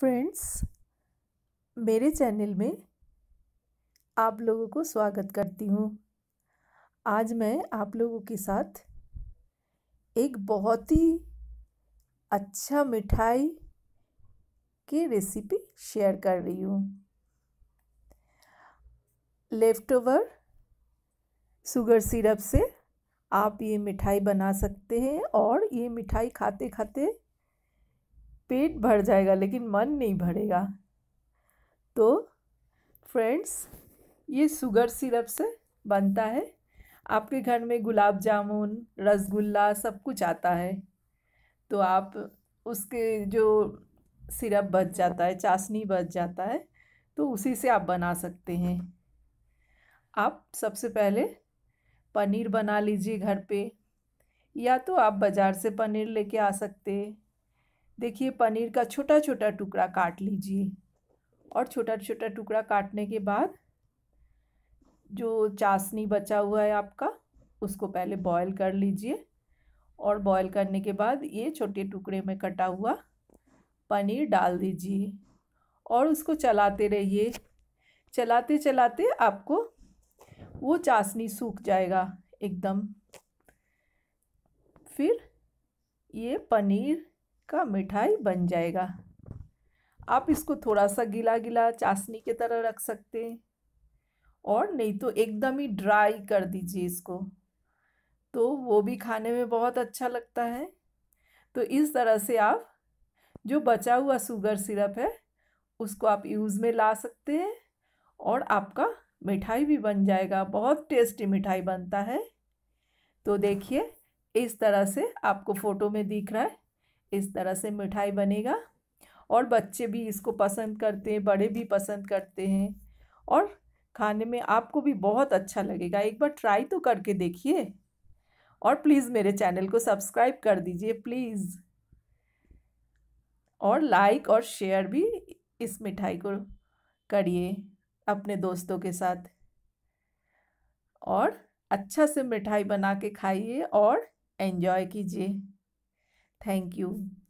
Friends मेरे channel में आप लोगों को स्वागत करती हूँ आज मैं आप लोगों के साथ एक बहुत ही अच्छा मिठाई की रेसिपी शेयर कर रही हूँ लेफ्ट ओवर शुगर सिरप से आप ये मिठाई बना सकते हैं और ये मिठाई खाते खाते पेट भर जाएगा लेकिन मन नहीं भरेगा तो फ्रेंड्स ये शुगर सिरप से बनता है आपके घर में गुलाब जामुन रसगुल्ला सब कुछ आता है तो आप उसके जो सिरप बच जाता है चाशनी बच जाता है तो उसी से आप बना सकते हैं आप सबसे पहले पनीर बना लीजिए घर पे या तो आप बाज़ार से पनीर लेके आ सकते हैं देखिए पनीर का छोटा छोटा टुकड़ा काट लीजिए और छोटा छोटा टुकड़ा काटने के बाद जो चाशनी बचा हुआ है आपका उसको पहले बॉयल कर लीजिए और बॉयल करने के बाद ये छोटे टुकड़े में कटा हुआ पनीर डाल दीजिए और उसको चलाते रहिए चलाते चलाते आपको वो चाशनी सूख जाएगा एकदम फिर ये पनीर का मिठाई बन जाएगा आप इसको थोड़ा सा गीला गीला चाशनी की तरह रख सकते हैं और नहीं तो एकदम ही ड्राई कर दीजिए इसको तो वो भी खाने में बहुत अच्छा लगता है तो इस तरह से आप जो बचा हुआ शुगर सिरप है उसको आप यूज़ में ला सकते हैं और आपका मिठाई भी बन जाएगा बहुत टेस्टी मिठाई बनता है तो देखिए इस तरह से आपको फ़ोटो में दिख रहा है इस तरह से मिठाई बनेगा और बच्चे भी इसको पसंद करते हैं बड़े भी पसंद करते हैं और खाने में आपको भी बहुत अच्छा लगेगा एक बार ट्राई तो करके देखिए और प्लीज़ मेरे चैनल को सब्सक्राइब कर दीजिए प्लीज़ और लाइक और शेयर भी इस मिठाई को करिए अपने दोस्तों के साथ और अच्छा से मिठाई बना के खाइए और एंजॉय कीजिए Thank you. Mm.